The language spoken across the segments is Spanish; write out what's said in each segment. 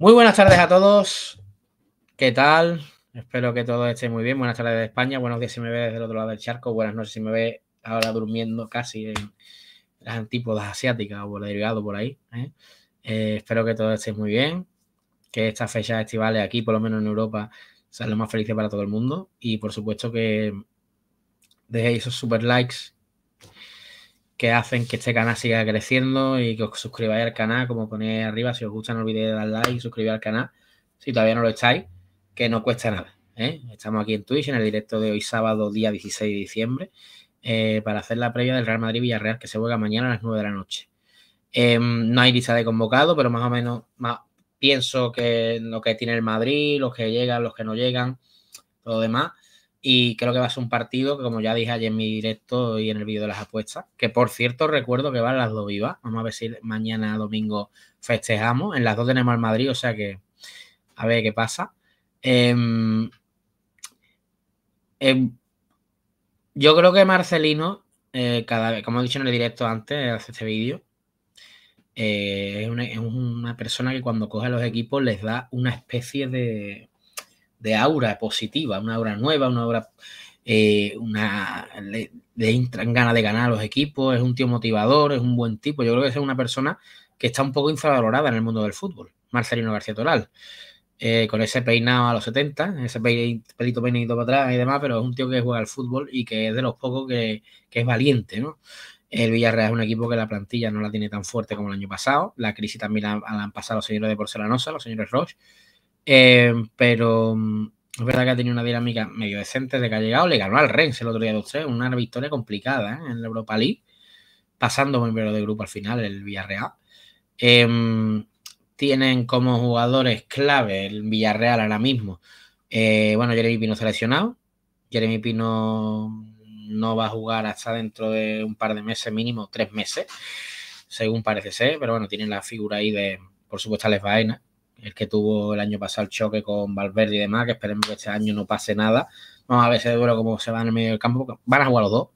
Muy buenas tardes a todos. ¿Qué tal? Espero que todo esté muy bien. Buenas tardes de España. Buenos días si me ve desde el otro lado del charco. Buenas noches si me ve ahora durmiendo casi en las antípodas asiáticas o por derivado por ahí. ¿eh? Eh, espero que todos esté muy bien. Que estas fechas estivales aquí, por lo menos en Europa, sean lo más felices para todo el mundo. Y por supuesto que dejéis esos super likes que hacen que este canal siga creciendo y que os suscribáis al canal, como ponéis arriba. Si os gusta, no olvidéis de dar like y suscribir al canal. Si todavía no lo estáis, que no cuesta nada. ¿eh? Estamos aquí en Twitch, en el directo de hoy, sábado, día 16 de diciembre, eh, para hacer la previa del Real Madrid-Villarreal, que se juega mañana a las 9 de la noche. Em, no hay lista de convocado, pero más o menos pienso que lo que tiene el Madrid, los que llegan, los que no llegan, todo demás. Y creo que va a ser un partido que, como ya dije ayer en mi directo y en el vídeo de las apuestas, que por cierto recuerdo que van las dos vivas. Vamos a ver si mañana domingo festejamos. En las dos tenemos al Madrid, o sea que a ver qué pasa. Em, em, yo creo que Marcelino, eh, cada vez, como he dicho en el directo antes, hace este vídeo, eh, es una, es una persona que cuando coge los equipos les da una especie de de aura positiva, una aura nueva, una aura, eh, una, le, le ganas de ganar a los equipos, es un tío motivador, es un buen tipo. Yo creo que es una persona que está un poco infravalorada en el mundo del fútbol, Marcelino García Toral. Eh, con ese peinado a los 70, ese pelito peinito para atrás y demás, pero es un tío que juega al fútbol y que es de los pocos que, es valiente, ¿no? El Villarreal es un equipo que la plantilla no la tiene tan fuerte como el año pasado. La crisis también la han pasado los señores de Porcelanosa, los señores Roche. Em, pero mm, es verdad que ha tenido una dinámica medio decente de que ha llegado. Le ganó al Rennes el otro día 2-3, una victoria complicada ¿eh? en la Europa League, pasando primero de grupo al final el Villarreal. Em, tienen como jugadores clave el Villarreal ahora mismo. Eh, bueno, Jeremy Pino seleccionado. Jeremy Pino no va a jugar hasta dentro de un par de meses, mínimo tres meses, según parece ser. Pero bueno, tienen la figura ahí de, por supuesto, Alex Baena, el que tuvo el año pasado el choque con Valverde y demás, que esperemos que este año no pase nada. Vamos a ver de duro cómo se va en el medio del campo. Van a jugar los dos.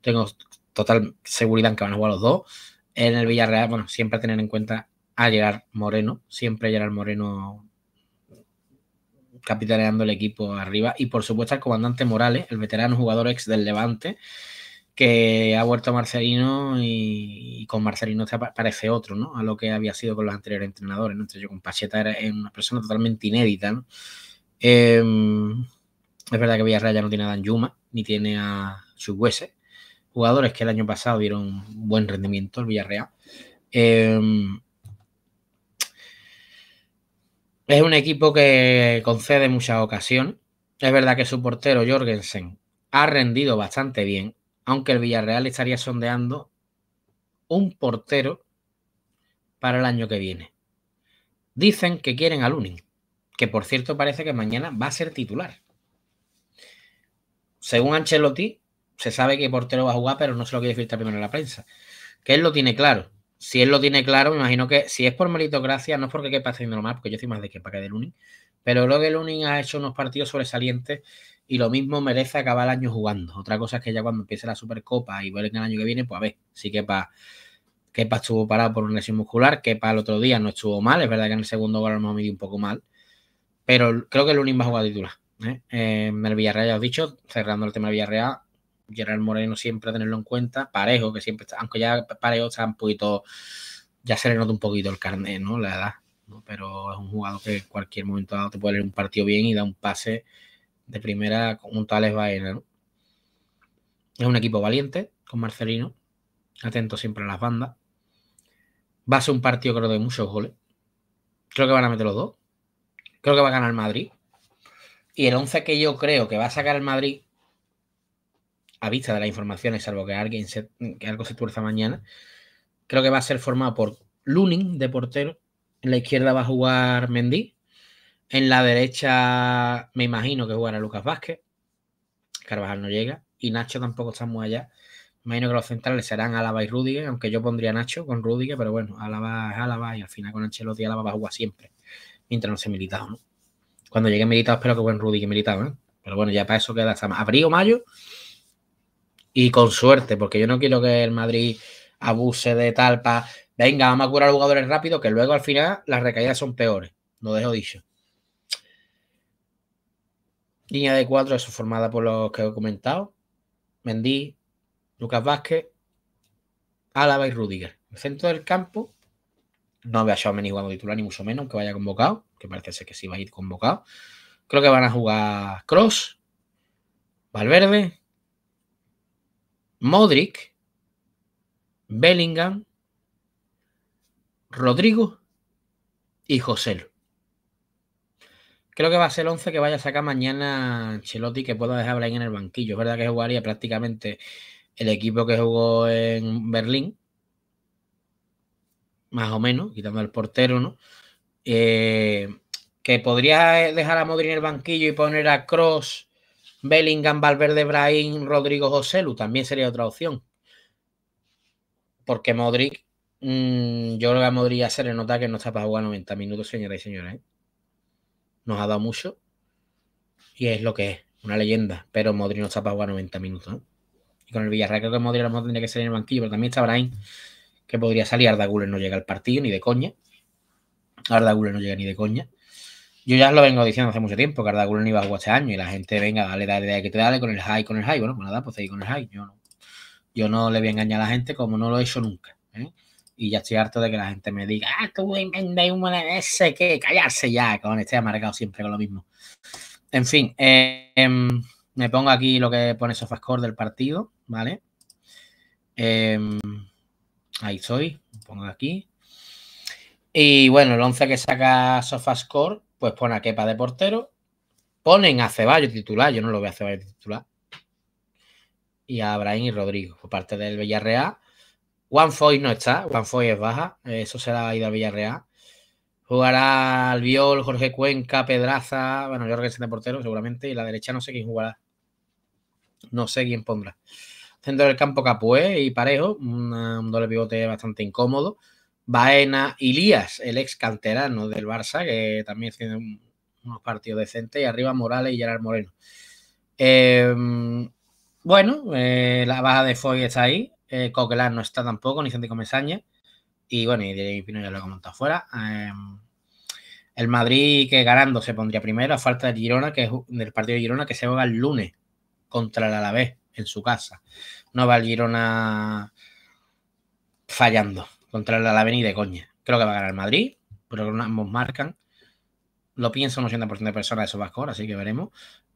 Tengo total seguridad en que van a jugar los dos. En el Villarreal, bueno, siempre tener en cuenta a Gerard Moreno. Siempre Gerard Moreno capitaneando el equipo arriba. Y por supuesto al comandante Morales, el veterano jugador ex del Levante, que ha vuelto Marcelino y, con Marcelino se parece otro, ¿no? A lo que había sido con los anteriores entrenadores, ¿no? Entonces yo con Pacheta era una persona totalmente inédita, ¿no? Em, es verdad que Villarreal ya no tiene a Dan Yuma, ni tiene a Chuguese, jugadores que el año pasado dieron buen rendimiento el Villarreal. Em, es un equipo que concede muchas ocasiones. Es verdad que su portero Jorgensen ha rendido bastante bien aunque el Villarreal estaría sondeando un portero para el año que viene. Dicen que quieren a Lunin, que por cierto parece que mañana va a ser titular. Según Ancelotti, se sabe que portero va a jugar, pero no se lo quiere filtrar primero en la prensa. Que él lo tiene claro. Si él lo tiene claro, me imagino que si es por meritocracia, no es porque quede esté lo mal, porque yo soy más de para que de Lunin, pero creo que Lunin ha hecho unos partidos sobresalientes y lo mismo merece acabar el año jugando. Otra cosa es que ya cuando empiece la Supercopa y vuelven el año que viene, pues a ver, si que para... Kepa estuvo parado por una lesión muscular, Kepa el otro día no estuvo mal, es verdad que en el segundo gol hemos medido un poco mal, pero creo que el único va a titular. ¿eh? eh el Villarreal, ya os he dicho, cerrando el tema del Villarreal, Gerard Moreno siempre a tenerlo en cuenta, Parejo, que siempre aunque ya Parejo está un poquito, ya se le nota un poquito el carnet, ¿no? La edad, pero es un jugador que en cualquier momento dado te puede leer un partido bien y da un pase de primera con un Tales Baena, Es un equipo valiente con Marcelino, atento siempre a las bandas. Va a ser un partido, creo, de muchos goles. Creo que van a meter los dos. Creo que va a ganar Madrid. Y el 11 que yo creo que va a sacar el Madrid, a vista de las informaciones, salvo que alguien se, que algo se tuerza mañana, creo que va a ser formado por Lunin de portero. En la izquierda va a jugar Mendy. En la derecha me imagino que jugará Lucas Vázquez. Carvajal no llega. Y Nacho tampoco está muy allá. Me imagino que los centrales serán Álava y Rudiger, aunque yo pondría Nacho con Rudiger, pero bueno, Álava es Álava y al final con Ancelotti Álava va a jugar siempre, mientras no se militado, ¿no? Cuando llegue militado espero que buen Rudiger militado, ¿eh? Pero bueno, ya para eso queda hasta abril o mayo. Y con suerte, porque yo no quiero que el Madrid abuse de tal para, venga, vamos a curar jugadores rápido, que luego al final las recaídas son peores, Lo dejo dicho. Línea de cuatro, eso formada por los que he comentado. Mendy, Lucas Vázquez, Álava y Rudiger. En el centro del campo, no había a ni jugando titular, ni mucho menos, aunque vaya convocado, que parece ser que sí va a ir convocado. Creo que van a jugar Cross, Valverde, Modric, Bellingham, Rodrigo y José. Creo que va a ser el 11 que vaya a sacar mañana Chelotti que pueda dejar a en el banquillo. Es verdad que jugaría prácticamente el equipo que jugó en Berlín, más o menos, quitando al portero, ¿no? Eh, que podría eh, dejar a Modri en el banquillo y poner a Cross, Bellingham, Valverde, Brian, Rodrigo Joselu, también sería otra opción. Porque Modric, mm, yo creo que a Modric ya se le nota que no está para jugar 90 minutos, señoras y señores. ¿eh? nos ha dado mucho y es lo que es, una leyenda. Pero Modri no está para jugar 90 minutos. ¿no? Y con el Villarreal creo que Modri a lo mejor tendría que salir en el banquillo, pero también está Brain, que podría salir. Arda Guller no llega al partido ni de coña. Arda Guller no llega ni de coña. Yo ya lo vengo diciendo hace mucho tiempo que Arda Guller no iba a jugar este año y la gente, venga, dale, dale, dale, que te dale con el high, con el high. Bueno, pues nada, pues ahí con el high. Yo no, yo no le voy a engañar a la gente como no lo he hecho nunca. ¿eh? Y ya estoy harto de que la gente me diga, ah, tú y un ese que callarse ya, con estoy amargado siempre con lo mismo. En fin, em, me pongo aquí lo que pone SofaScore del partido, ¿vale? Em, ahí estoy, me pongo aquí. Y bueno, el 11 que saca SofaScore, pues pone a Kepa de portero, ponen a Ceballo titular, yo no lo veo a Ceballos titular, y a Abraham y Rodrigo, por parte del Villarreal. Juan Foy no está, Juan Foy es baja, eh, eso será ida a Villarreal. Jugará Albiol, Jorge Cuenca, Pedraza, bueno, Jorge es este de portero seguramente, y la derecha no sé quién jugará. No sé quién pondrá. Centro del campo Capué y Parejo, un doble pivote bastante incómodo. Baena Ilías, el ex canterano del Barça, que también tiene unos partidos decentes, y arriba Morales y Gerard Moreno. Em, bueno, eh, la baja de Foy está ahí eh, Coquelar no está tampoco, ni Santi Comesaña. Y bueno, y de Pino ya lo he comentado fuera. Em, el Madrid que ganando se pondría primero a falta de Girona, que es del partido de Girona que se juega el lunes contra el Alavés en su casa. No va el Girona fallando contra el Alavés ni de coña. Creo que va a ganar el Madrid, pero ambos marcan. Lo piensan un 80% de personas de Sobascor, así que veremos.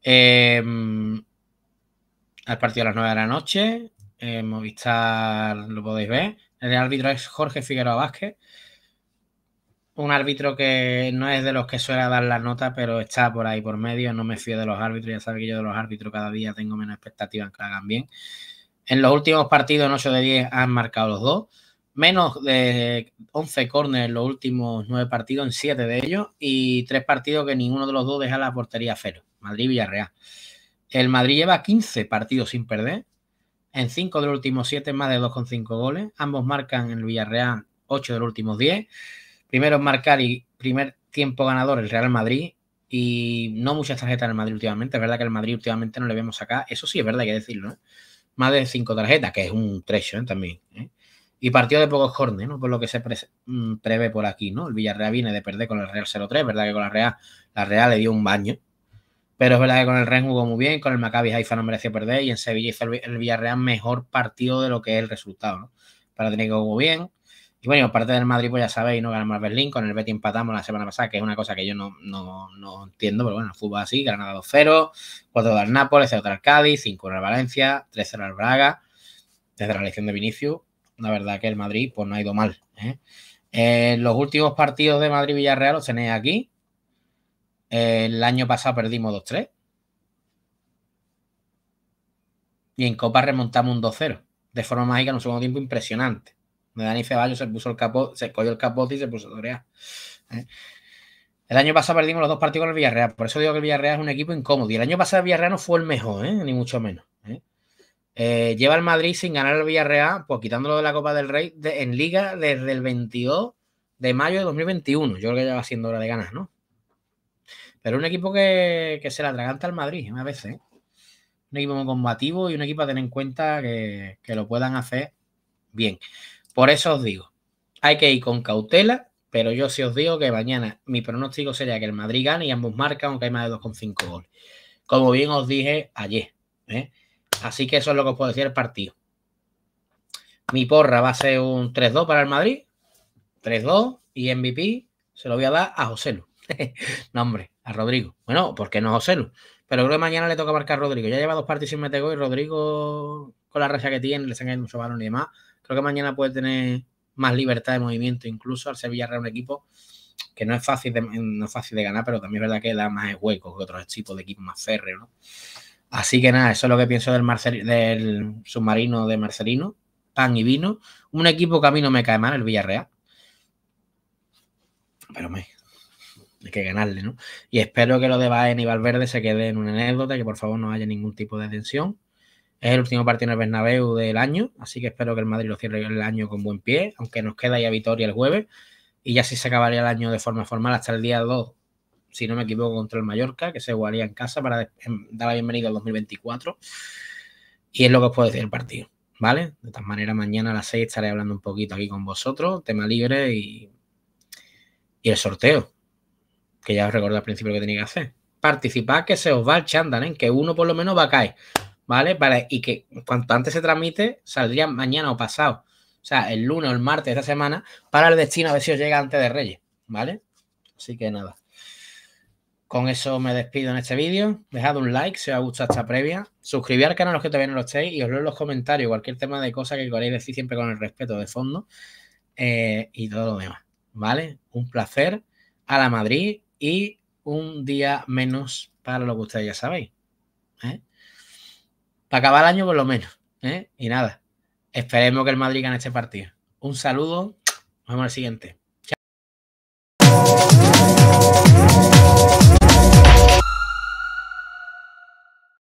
al em, partido a las 9 de la noche en eh, Movistar lo podéis ver. El árbitro es Jorge Figueroa Vázquez. Un árbitro que no es de los que suele dar la nota pero está por ahí por medio. No me fío de los árbitros. Ya sabéis que yo de los árbitros cada día tengo menos expectativas que hagan bien. En los últimos partidos, en 8 de 10, han marcado los dos. Menos de 11 corners en los últimos 9 partidos, en 7 de ellos. Y 3 partidos que ninguno de los dos deja la portería a cero. Madrid-Villarreal. El Madrid lleva 15 partidos sin perder en 5 de los últimos 7, más de 2,5 goles. Ambos marcan en el Villarreal 8 de los últimos 10. Primero en marcar y primer tiempo ganador el Real Madrid. Y no muchas tarjetas en el Madrid últimamente. Es verdad que el Madrid últimamente no le vemos acá. Eso sí, es verdad, hay que decirlo. Más de 5 tarjetas, que es un trecho ¿eh? también. ¿eh? Y partió de pocos cornes, ¿no? Por lo que se mm, prevé por aquí, ¿no? El Villarreal viene de perder con el Real 0-3. verdad que con la Real, la Real le dio un baño pero es verdad que con el Ren jugó muy bien, con el Maccabi Haifa no mereció perder y en Sevilla hizo el Villarreal mejor partido de lo que es el resultado, Para tener que jugó bien. Y bueno, aparte del Madrid, pues ya sabéis, ¿no? Ganamos al Berlín, con el Betis empatamos la semana pasada, que es una cosa que yo no, entiendo, pero bueno, el fútbol así, Granada 2-0, 4 al Nápoles, 0 al Cádiz, 5 al Valencia, 3-0 al Braga, desde la elección de Vinicius, la verdad que el Madrid pues no ha ido mal. ¿eh? Eh, los últimos partidos de Madrid-Villarreal los tenéis aquí, el año pasado perdimos 2-3. Y en Copa remontamos un 2-0. De forma mágica en un segundo tiempo impresionante. De Dani Ceballos se puso el capote, se cogió el capote y se puso a torear. ¿eh? El año pasado perdimos los dos partidos con el Villarreal. Por eso digo que el Villarreal es un equipo incómodo. Y el año pasado el Villarreal no fue el mejor, ¿eh? ni mucho menos. ¿eh? lleva el Madrid sin ganar el Villarreal, pues quitándolo de la Copa del Rey en Liga desde el 22 de mayo de 2021. Yo creo que ya va siendo hora de ganas, ¿no? Pero un equipo que, se la atraganta al Madrid a veces. ¿eh? Un equipo muy combativo y un equipo a tener en cuenta que, lo puedan hacer bien. Por eso os digo, hay que ir con cautela, pero yo sí os digo que mañana mi pronóstico sería que el Madrid gane y ambos marcan, aunque hay más de 2,5 goles. Como bien os dije ayer. ¿eh? Así que eso es lo que os puedo decir el partido. Mi porra va a ser un 3-2 para el Madrid. 3-2 y MVP se lo voy a dar a José no, hombre, a Rodrigo. Bueno, porque no José Lu? Pero creo que mañana le toca marcar a Rodrigo. Ya lleva dos partidos y meter gol y Rodrigo, con la racha que tiene, le cayendo mucho balón y demás. Creo que mañana puede tener más libertad de movimiento, incluso al Sevilla Real, un equipo que no es fácil de, no fácil de ganar, pero también es verdad que da más hueco que otros tipos de equipos más férreos, Así que nada, eso es lo que pienso del, del submarino de Marcelino, pan y vino. Un equipo que a mí no me cae mal, el Villarreal. Pero me, hay que ganarle, ¿no? Y espero que lo de Baen y Valverde se quede en una anécdota, que por favor no haya ningún tipo de tensión. Es el último partido en el Bernabéu del año, así que espero que el Madrid lo cierre el año con buen pie, aunque nos queda ya Vitoria el jueves, y ya sí se acabaría el año de forma formal hasta el día 2, si no me equivoco, contra el Mallorca, que se jugaría en casa para em, dar la bienvenida al 2024. Y es lo que os puedo decir el partido, ¿vale? De todas maneras, mañana a las 6 estaré hablando un poquito aquí con vosotros, tema libre y el sorteo, que ya os recordé al principio que tenía que hacer. Participad que se os va el chándal, en ¿eh? que uno por lo menos va a caer, ¿vale? Para, y que cuanto antes se transmite, saldría mañana o pasado, o sea, el lunes o el martes de esta semana, para el destino a ver si os llega antes de Reyes, ¿vale? Así que nada. Con eso me despido en este vídeo. Dejad un like si os ha gustado esta previa. Suscribí al canal los que todavía no lo estéis y os leo en los comentarios cualquier tema de cosa que queráis decir siempre con el respeto de fondo eh, y todo lo demás. ¿Vale? Un placer. A la Madrid y un día menos para lo que ustedes ya sabéis. ¿eh? Para acabar el año por lo menos. ¿eh? Y nada, esperemos que el Madrid gane este partido. Un saludo, nos vemos el siguiente.